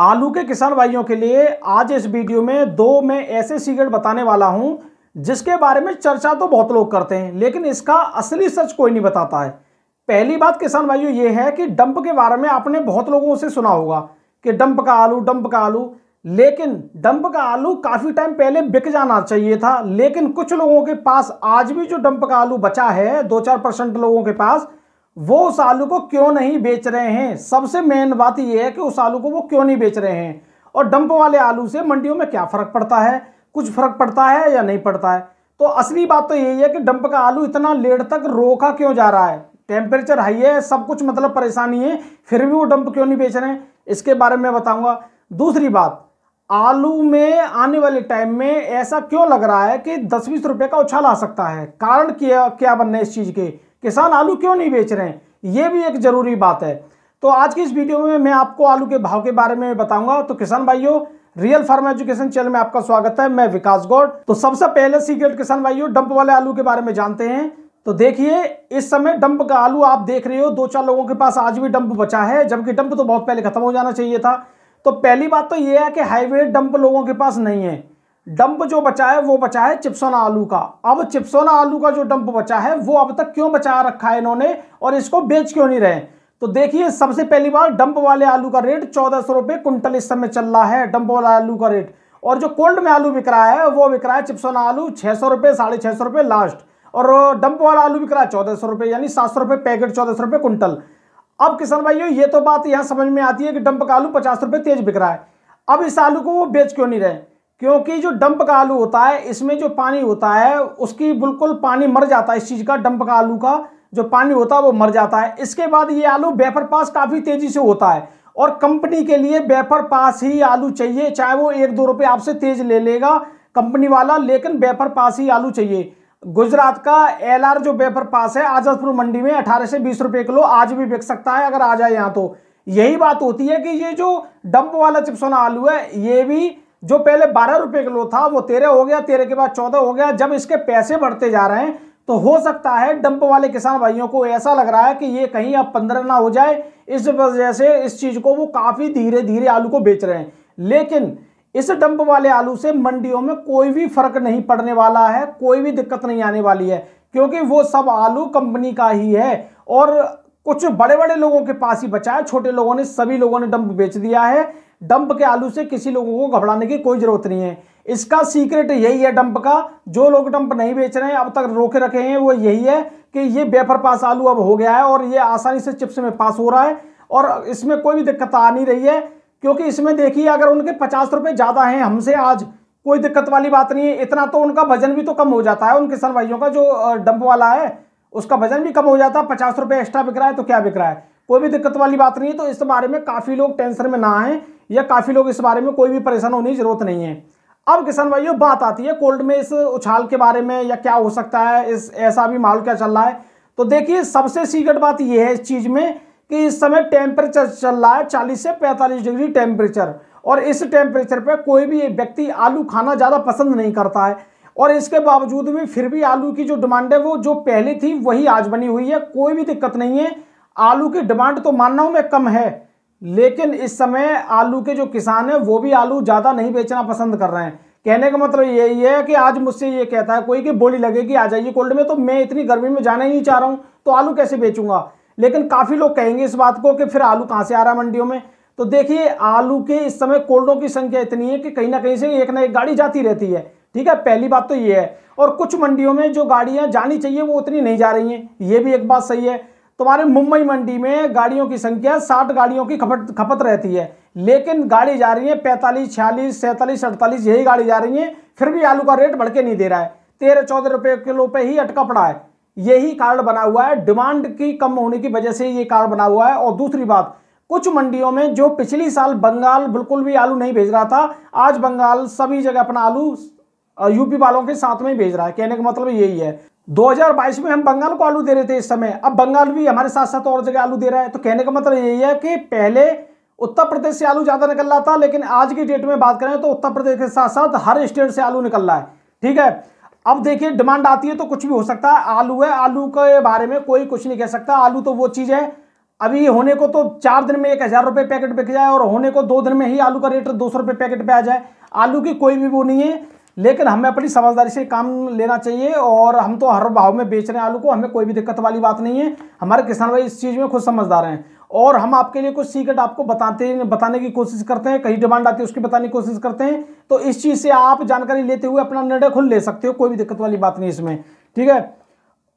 आलू के किसान भाइयों के लिए आज इस वीडियो में दो मैं ऐसे सीक्रेट बताने वाला हूं जिसके बारे में चर्चा तो बहुत लोग करते हैं लेकिन इसका असली सच कोई नहीं बताता है पहली बात किसान भाइयों ये है कि डंप के बारे में आपने बहुत लोगों से सुना होगा कि डंप का आलू डंप का आलू लेकिन डंप का आलू काफ़ी टाइम पहले बिक जाना चाहिए था लेकिन कुछ लोगों के पास आज भी जो डंप का आलू बचा है दो चार परसेंट लोगों के पास वो उस आलू को क्यों नहीं बेच रहे हैं सबसे मेन बात यह है कि उस आलू को वो क्यों नहीं बेच रहे हैं और डंप वाले आलू से मंडियों में क्या फ़र्क पड़ता है कुछ फ़र्क पड़ता है या नहीं पड़ता है तो असली बात तो यही है कि डंप का आलू इतना लेट तक रोका क्यों जा रहा है टेम्परेचर हाई है सब कुछ मतलब परेशानी है फिर भी वो डंप क्यों नहीं बेच रहे हैं इसके बारे में बताऊंगा दूसरी बात आलू में आने वाले टाइम में ऐसा क्यों लग रहा है कि दस बीस रुपये का उछाल आ सकता है कारण क्या क्या बनना है इस चीज़ के किसान आलू क्यों नहीं बेच रहे हैं ये भी एक ज़रूरी बात है तो आज की इस वीडियो में मैं आपको आलू के भाव के बारे में बताऊंगा तो किसान भाइयों रियल फार्म एजुकेशन चैनल में आपका स्वागत है मैं विकास गौड़ तो सबसे पहले सीक्रेट किसान भाइयों डंप वाले आलू के बारे में जानते हैं तो देखिए इस समय डंप का आलू आप देख रहे हो दो चार लोगों के पास आज भी डंप बचा है जबकि डंप तो बहुत पहले खत्म हो जाना चाहिए था तो पहली बात तो यह है कि हाईवे डंप लोगों के पास नहीं है डंप जो बचा है वो बचा है चिप्सोना आलू का अब चिप्सोना आलू का जो डंप बचा है वो अब तक क्यों बचा रखा है इन्होंने और इसको बेच क्यों नहीं रहे तो देखिए सबसे पहली बार डंप वाले आलू का रेट चौदह सौ रुपये कुंटल इस समय चल रहा है डंप वाला आलू का रेट और जो कोल्ड में आलू बिक रहा है वो बिक रहा है चिप्सोना आलू छः सौ रुपये साढ़े छः सौ रुपये लास्ट और डंप वाला आलू बिक रहा है चौदह सौ रुपये यानी सात सौ रुपये पैकेट चौदह सौ रुपये कुंटल अब किसान भाइयों ये तो बात यहाँ समझ में आती है कि डंप का आलू पचास रुपये तेज बिक रहा है अब इस आलू को वो बेच क्यों नहीं रहे क्योंकि जो डंप का आलू होता है इसमें जो पानी होता है उसकी बिल्कुल पानी मर जाता है इस चीज़ का डंप का आलू का जो पानी होता है वो मर जाता है इसके बाद ये आलू बेफर पास काफ़ी तेज़ी से होता है और कंपनी के लिए बेफर पास ही आलू चाहिए चाहे वो एक दो रुपये आपसे तेज़ ले लेगा कंपनी वाला लेकिन बेफर पास ही आलू चाहिए गुजरात का एल जो बेफर पास है आजादपुर मंडी में अठारह से बीस रुपये किलो आज भी बिक सकता है अगर आ जाए यहाँ तो यही बात होती है कि ये जो डंप वाला चिप्सोना आलू है ये भी जो पहले बारह रुपए किलो था वो तेरह हो गया तेरह के बाद चौदह हो गया जब इसके पैसे बढ़ते जा रहे हैं तो हो सकता है डंप वाले किसान भाइयों को ऐसा लग रहा है कि ये कहीं अब पंद्रह ना हो जाए इस वजह से इस चीज़ को वो काफ़ी धीरे धीरे आलू को बेच रहे हैं लेकिन इस डंप वाले आलू से मंडियों में कोई भी फर्क नहीं पड़ने वाला है कोई भी दिक्कत नहीं आने वाली है क्योंकि वो सब आलू कंपनी का ही है और कुछ बड़े बड़े लोगों के पास ही बचा है छोटे लोगों ने सभी लोगों ने डंप बेच दिया है डंप के आलू से किसी लोगों को घबराने की कोई ज़रूरत नहीं है इसका सीक्रेट यही है डंप का जो लोग डंप नहीं बेच रहे हैं अब तक रोके रखे हैं वो यही है कि ये बेफर पास आलू अब हो गया है और ये आसानी से चिप्स में पास हो रहा है और इसमें कोई भी दिक्कत आ नहीं रही है क्योंकि इसमें देखिए अगर उनके पचास रुपये ज़्यादा हैं हमसे आज कोई दिक्कत वाली बात नहीं है इतना तो उनका वजन भी तो कम हो जाता है उन किसान भाइयों का जो डंप वाला है उसका वजन भी कम हो जाता है पचास रुपये एक्स्ट्रा बिक रहा है तो क्या बिक रहा है कोई भी दिक्कत वाली बात नहीं है तो इस बारे में काफ़ी लोग टेंशन में ना आएँ या काफ़ी लोग इस बारे में कोई भी परेशान होने की ज़रूरत नहीं है अब किसान भाइयों बात आती है कोल्ड में इस उछाल के बारे में या क्या हो सकता है इस ऐसा भी माहौल क्या चल रहा है तो देखिए सबसे सीक्रेट बात यह है इस चीज़ में कि इस समय टेम्परेचर चल रहा है चालीस से पैंतालीस डिग्री टेम्परेचर और इस टेम्परेचर पर कोई भी व्यक्ति आलू खाना ज़्यादा पसंद नहीं करता है और इसके बावजूद भी फिर भी आलू की जो डिमांड है वो जो पहले थी वही आज बनी हुई है कोई भी दिक्कत नहीं है आलू की डिमांड तो मानना हूँ मैं कम है लेकिन इस समय आलू के जो किसान हैं वो भी आलू ज़्यादा नहीं बेचना पसंद कर रहे हैं कहने का मतलब यही है कि आज मुझसे ये कहता है कोई कि बोली लगेगी आ जाइए कोल्ड में तो मैं इतनी गर्मी में जाना ही नहीं चाह रहा हूँ तो आलू कैसे बेचूंगा लेकिन काफ़ी लोग कहेंगे इस बात को कि फिर आलू कहाँ से आ रहा है मंडियों में तो देखिए आलू के इस समय कोल्डों की संख्या इतनी है कि कहीं ना कहीं से एक ना एक गाड़ी जाती रहती है ठीक है पहली बात तो ये है और कुछ मंडियों में जो गाड़ियाँ जानी चाहिए वो उतनी नहीं जा रही हैं ये भी एक बात सही है तुम्हारे मुंबई मंडी में गाड़ियों की संख्या साठ गाड़ियों की खपत खपत रहती है लेकिन गाड़ी जा रही है पैंतालीस छियालीस सैंतालीस अड़तालीस यही गाड़ी जा रही है फिर भी आलू का रेट बढ़ के नहीं दे रहा है तेरह चौदह रुपये किलो पे ही अटका पड़ा है यही कार्ड बना हुआ है डिमांड की कम होने की वजह से ये कार्ड बना हुआ है और दूसरी बात कुछ मंडियों में जो पिछली साल बंगाल बिल्कुल भी आलू नहीं भेज रहा था आज बंगाल सभी जगह अपना आलू यूपी वालों के साथ में भेज रहा है कहने का मतलब यही है 2022 में हम बंगाल को आलू दे रहे थे इस समय अब बंगाल भी हमारे साथ साथ और जगह आलू दे रहा है तो कहने का मतलब यही है कि पहले उत्तर प्रदेश से आलू ज़्यादा निकल रहा था लेकिन आज की डेट में बात करें तो उत्तर प्रदेश के साथ साथ हर स्टेट से आलू निकल रहा है ठीक है अब देखिए डिमांड आती है तो कुछ भी हो सकता है आलू है आलू के बारे में कोई कुछ नहीं कह सकता आलू तो वो चीज़ है अभी होने को तो चार दिन में एक हज़ार रुपये पैकेट बिक जाए और होने को दो दिन में ही आलू का रेट दो सौ रुपये पैकेट पे आ जाए आलू की कोई भी वो नहीं है लेकिन हमें अपनी समझदारी से काम लेना चाहिए और हम तो हर भाव में बेच रहे हैं आलू को हमें कोई भी दिक्कत वाली बात नहीं है हमारे किसान भाई इस चीज़ में खुद समझदार हैं और हम आपके लिए कुछ सीक्रेट आपको बताते बताने की कोशिश करते हैं कहीं डिमांड आती है उसकी बताने की कोशिश करते हैं तो इस चीज़ से आप जानकारी लेते हुए अपना निर्णय खुद ले सकते हो कोई भी दिक्कत वाली बात नहीं इसमें ठीक है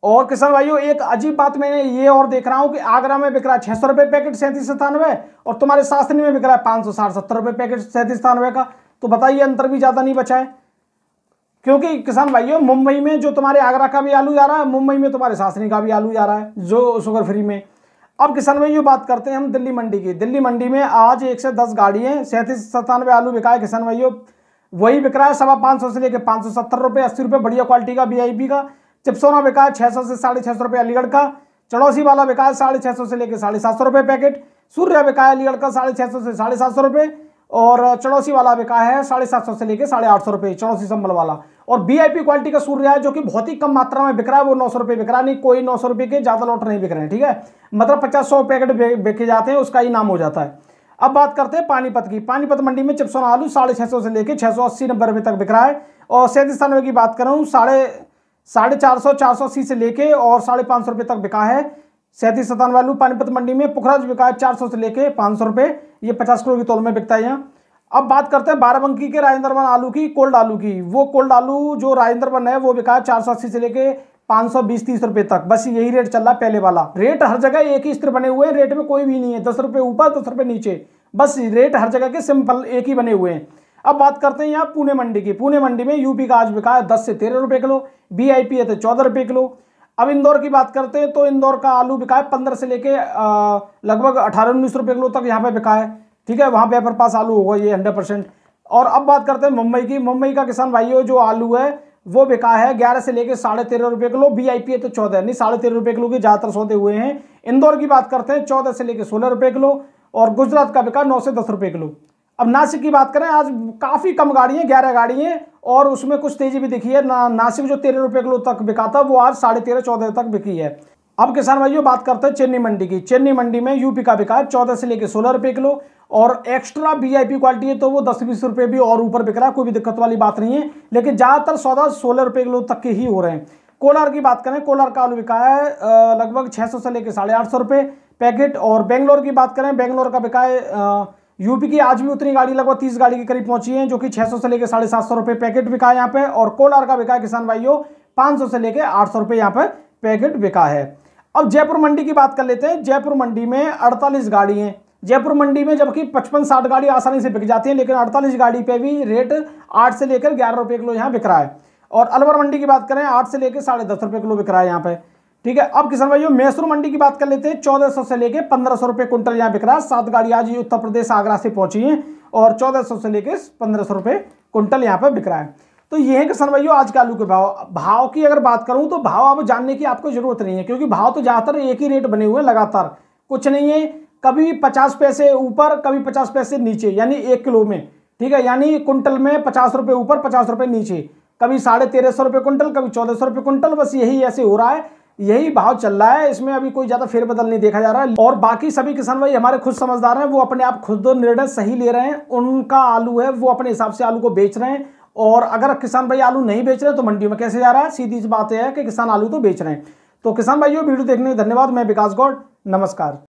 और किसान भाइयों एक अजीब बात मैंने ये और देख रहा हूँ कि आगरा में बिक रहा है छः सौ रुपये पैकेट सैंतीस सतानवे और तुम्हारे शास्त्री में बिक रहा है पाँच सौ साठ सत्तर रुपये पैकेट सैंतीस सतानवे का तो बताइए अंतर भी ज़्यादा नहीं बचा है क्योंकि किसान भाइयों मुंबई में जो तुम्हारे आगरा का भी आलू जा रहा है मुंबई में तुम्हारे सासनी का भी आलू जा रहा है जो शुगर फ्री में अब किसान भाइयों बात करते हैं हम दिल्ली मंडी की दिल्ली मंडी में आज एक से दस गाड़ियाँ सैंतीस सत्तानवे आलू बिका है किसान भाइयों वही बिक रहा है सवा पाँच सौ से लेकर पाँच सौ सत्तर रुपये अस्सी रुपये बढ़िया क्वालिटी का वी का चिप्सोना बिका है छः सौ से साढ़े छः सौ रुपये अलीगढ़ का चड़ौसी वाला बिका है साढ़े छः सौ से लेकर साढ़े सात सौ रुपये पैकेट सूर्य बिका है अलीगढ़ का साढ़े छः सौ से साढ़े सात सौ रुपये और चौड़ोसी वाला बिका है साढ़े सात सौ से लेकर साढ़े आठ सौ रुपये चौड़ोसी संबल वाला और बीआईपी क्वालिटी का सूर्य है जो कि बहुत ही कम मात्रा में बिक रहा है वो नौ सौ रुपये बिक रहा नहीं कोई नौ सौ रुपये के ज़्यादा लॉट नहीं बिक रहे हैं ठीक है मतलब पचास सौ पैकेट बेचे जाते हैं उसका ही नाम हो जाता है अब बात करते हैं पानीपत की पानीपत मंडी में चिप्सोन आलू साढ़े छः सौ से लेकर छः सौ अस्सी नब्बे रुपये तक बिक रहा है और सैंतीसानवे की बात करूँ साढ़े साढ़े चार सौ चार सौ अस्सी से लेके और साढ़े पाँच सौ रुपये तक बिका है सैंतीस सतान वालू पानीपत मंडी में पुखराज बिका चार सौ से लेके पाँच सौ रुपये ये पचास किलो की तोल में बिकता है यहाँ अब बात करते हैं बाराबंकी के राजेंद्रवन आलू की कोल्ड आलू की वो कोल्ड आलू जो राजेंद्रवन है वो बिका है चार सौ अस्सी से लेके पाँच सौ बीस तीस रुपये तक बस यही रेट चल रहा है पहले वाला रेट हर जगह एक ही स्त्र बने हुए हैं रेट में कोई भी नहीं है दस रुपये ऊपर दस रुपये नीचे बस रेट हर जगह के सिंपल एक ही बने हुए हैं अब बात करते हैं यहाँ पुणे मंडी की पुणे मंडी में यूपी का आज बिका है दस से तेरह रुपये किलो बी है तो चौदह रुपये किलो अब इंदौर की बात करते हैं तो इंदौर का आलू बिका है पंद्रह से लेके लगभग अठारह उन्नीस रुपये किलो तक यहाँ पे बिका है ठीक है वहाँ पे अपर पास आलू होगा ये हंड्रेड परसेंट और अब बात करते हैं मुंबई की मुंबई का किसान भाइयों जो आलू है वो बिका है ग्यारह से लेकर साढ़े तेरह रुपये किलो बी आई पी है तो चौदह नहीं साढ़े तेरह रुपये किलो की ज़्यादातर सौदे हुए हैं इंदौर की बात करते हैं चौदह से लेकर सोलह रुपये किलो और गुजरात का बिका नौ से दस रुपये किलो अब नासिक की बात करें आज काफ़ी कम गाड़ी हैं ग्यारह गाड़ी हैं और उसमें कुछ तेज़ी भी दिखी है ना नासिक जो तेरह रुपये किलो तक बिका था वो आज साढ़े तेरह चौदह तक बिकी है अब किसान भाइयों बात करते हैं चेन्नी मंडी की चेन्नी मंडी में यूपी का बिका है चौदह से लेकर सोलह रुपये किलो और एक्स्ट्रा वीआईपी क्वालिटी है तो वो दस बीस रुपये भी और ऊपर बिक रहा है कोई भी दिक्कत वाली बात नहीं है लेकिन ज़्यादातर सौदा सोलह रुपये किलो तक के ही हो रहे हैं कोलार की बात करें कोलार का आलू बिका है लगभग छः से लेकर साढ़े आठ सौ रुपये पैकेट और बेंगलोर की बात करें बेंगलोर का बिका है यूपी की आज भी उतनी गाड़ी लगभग तीस गाड़ी के करीब पहुंची है जो कि सौ से लेकर साढ़े सात सौ रुपए पैकेट बिका है यहाँ पे और कोलार का बिका है किसान भाइयों पांच से लेकर आठ सौ रुपए यहाँ पे पैकेट बिका है अब जयपुर मंडी की बात कर लेते हैं जयपुर मंडी में अड़तालीस गाड़ी है जयपुर मंडी में जबकि पचपन साठ गाड़ी आसानी से बिक जाती है लेकिन अड़तालीस गाड़ी पे भी रेट आठ से लेकर ग्यारह रुपए किलो यहाँ बिक रहा है और अलवर मंडी की बात करें आठ से लेकर साढ़े दस रुपये किलो बिक रहा है यहाँ पे ठीक है अब किसान भाइयों मैसूर मंडी की बात कर लेते हैं चौदह सौ से लेकर पंद्रह सौ रुपये कुंटल यहाँ बिक रहा है सात गाड़ी आज उत्तर प्रदेश आगरा से पहुंची है और चौदह सौ से लेकर पंद्रह सौ रुपए कुंटल यहाँ पर बिक रहा है तो ये है किसान भाइयों आज के आलू के भाव भाव की अगर बात करूं तो भाव आप जानने की आपको जरूरत नहीं है क्योंकि भाव तो ज़्यादातर एक ही रेट बने हुए हैं लगातार कुछ नहीं है कभी पचास पैसे ऊपर कभी पचास पैसे नीचे यानी एक किलो में ठीक है यानी कुंटल में पचास रुपये ऊपर पचास रुपये नीचे कभी साढ़े तेरह सौ रुपये कुंटल कभी चौदह सौ रुपये कुंटल बस यही ऐसे हो रहा है यही भाव चल रहा है इसमें अभी कोई ज़्यादा फेरबदल नहीं देखा जा रहा है और बाकी सभी किसान भाई हमारे खुद समझदार हैं वो अपने आप खुद निर्णय सही ले रहे हैं उनका आलू है वो अपने हिसाब से आलू को बेच रहे हैं और अगर किसान भाई आलू नहीं बेच रहे तो मंडियों में कैसे जा रहा है सीधी बात यह है कि किसान आलू तो बेच रहे हैं तो किसान भाई वीडियो देखने के धन्यवाद मैं विकास गौड़ नमस्कार